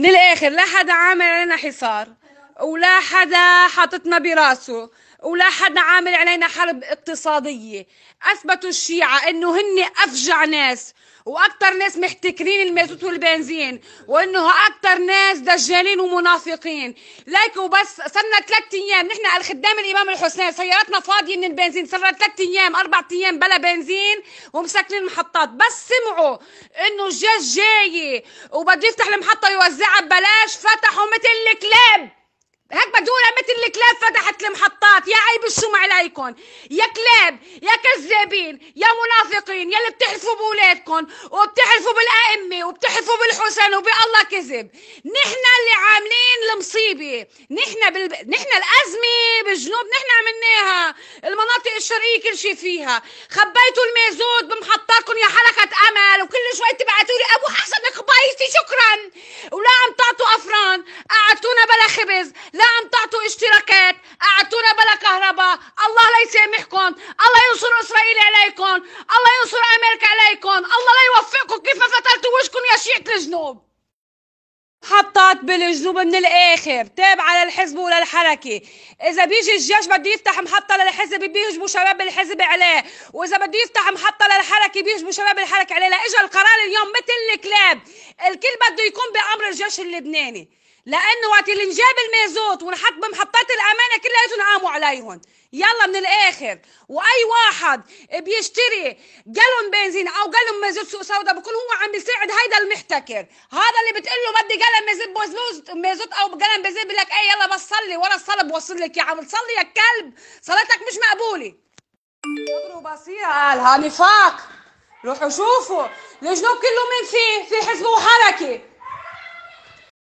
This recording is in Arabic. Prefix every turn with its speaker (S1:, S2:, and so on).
S1: من الاخر لا حدا عامل علينا حصار ولا حدا حاططنا براسه ولا حدا عامل علينا حرب اقتصادية أثبتوا الشيعة أنه هن أفجع ناس واكثر ناس محتكرين المازوت والبنزين وانه اكثر ناس دجالين ومنافقين ليك وبس صرنا ثلاث ايام نحن على خدام الامام الحسين سياراتنا فاضيه من البنزين صرنا ثلاث ايام اربع ايام بلا بنزين ومسكرين المحطات بس سمعوا انه الجيش جاي وبده يفتح المحطه يوزعها ببلاش فتحوا مثل الكلاب هيك بدور قامت الكلاب فتحت المحطات يا عيب الشمع عليكم يا كلاب يا كذابين يا منافقين يا اللي بتحلفوا باولادكم وبتحلفوا بالائمه وبتحلفوا بالحسن وبالله كذب نحن اللي عاملين المصيبه نحن بال... نحن الازمه بالجنوب نحن عملناها المناطق الشرقيه كل شيء فيها خبيتوا المازوت بمحطاتكم يا حركه امل بلا خبز لا عم تعطوا اشتراكات اعطونا بلا كهرباء الله لا يسامحكم الله ينصر اسرائيل عليكم الله ينصر امريكا عليكم الله لا يوفقكم كيف ما فتلتوا وشكم يا شيعة الجنوب حطات بالجنوب من الاخر تابعة للحزب وللحركة اذا بيجي الجيش بده يفتح محطة للحزب بيهجموا شباب الحزب عليه واذا بده يفتح محطة للحركة بيهجموا شباب الحركة عليه لا اجى القرار اليوم مثل الكلاب الكل بده يكون بامر الجيش اللبناني لانه وقت اللي انجاب المازوت ونحط بمحطات الامانه كلياتهم قاموا عليهم يلا من الاخر واي واحد بيشتري جالون بنزين او جالون ميزوت سوق سوداء بكون هو عم بيساعد هيدا المحتكر هذا اللي بتقول له بدي جالون مازوت ميزوت او جالون بنزين بيقول لك اي يلا بس صلي ورا الصلاه بوصل لك يا عم تصلي يا كلب صلاتك مش مقبوله بصيره قالها نفاق روحوا شوفوا الجنوب كله من فيه في حزب وحركه